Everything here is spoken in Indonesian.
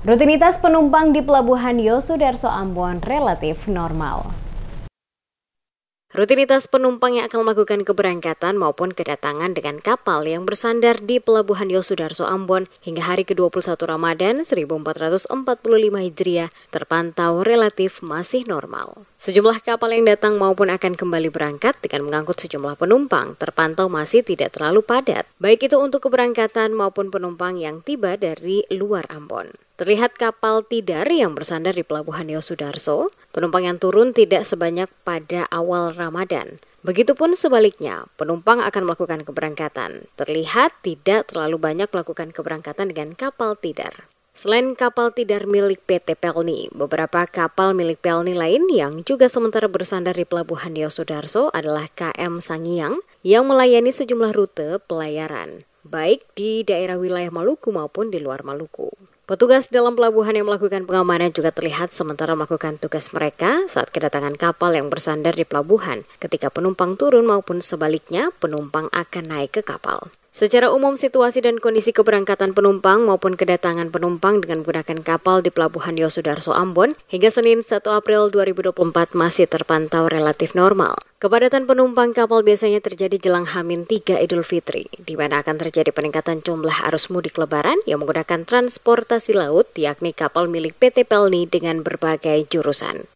Rutinitas penumpang di Pelabuhan Yosudarso Ambon relatif normal. Rutinitas penumpang yang akan melakukan keberangkatan maupun kedatangan dengan kapal yang bersandar di Pelabuhan Yosudarso Ambon hingga hari ke-21 Ramadan 1445 Hijriah terpantau relatif masih normal. Sejumlah kapal yang datang maupun akan kembali berangkat dengan mengangkut sejumlah penumpang terpantau masih tidak terlalu padat, baik itu untuk keberangkatan maupun penumpang yang tiba dari luar Ambon. Terlihat kapal Tidar yang bersandar di pelabuhan Yosudarso, penumpang yang turun tidak sebanyak pada awal Ramadan. Begitupun sebaliknya, penumpang akan melakukan keberangkatan. Terlihat tidak terlalu banyak melakukan keberangkatan dengan kapal Tidar. Selain kapal tidar milik PT Pelni, beberapa kapal milik Pelni lain yang juga sementara bersandar di pelabuhan Yosudarso adalah KM Sangiang yang melayani sejumlah rute pelayaran baik di daerah wilayah Maluku maupun di luar Maluku. Petugas dalam pelabuhan yang melakukan pengamanan juga terlihat sementara melakukan tugas mereka saat kedatangan kapal yang bersandar di pelabuhan. Ketika penumpang turun maupun sebaliknya, penumpang akan naik ke kapal. Secara umum, situasi dan kondisi keberangkatan penumpang maupun kedatangan penumpang dengan menggunakan kapal di Pelabuhan Yosudarso Ambon hingga Senin 1 April 2024 masih terpantau relatif normal. Kepadatan penumpang kapal biasanya terjadi jelang Hamin 3 Idul Fitri, di mana akan terjadi terjadi peningkatan jumlah arus mudik lebaran yang menggunakan transportasi laut yakni kapal milik PT Pelni dengan berbagai jurusan.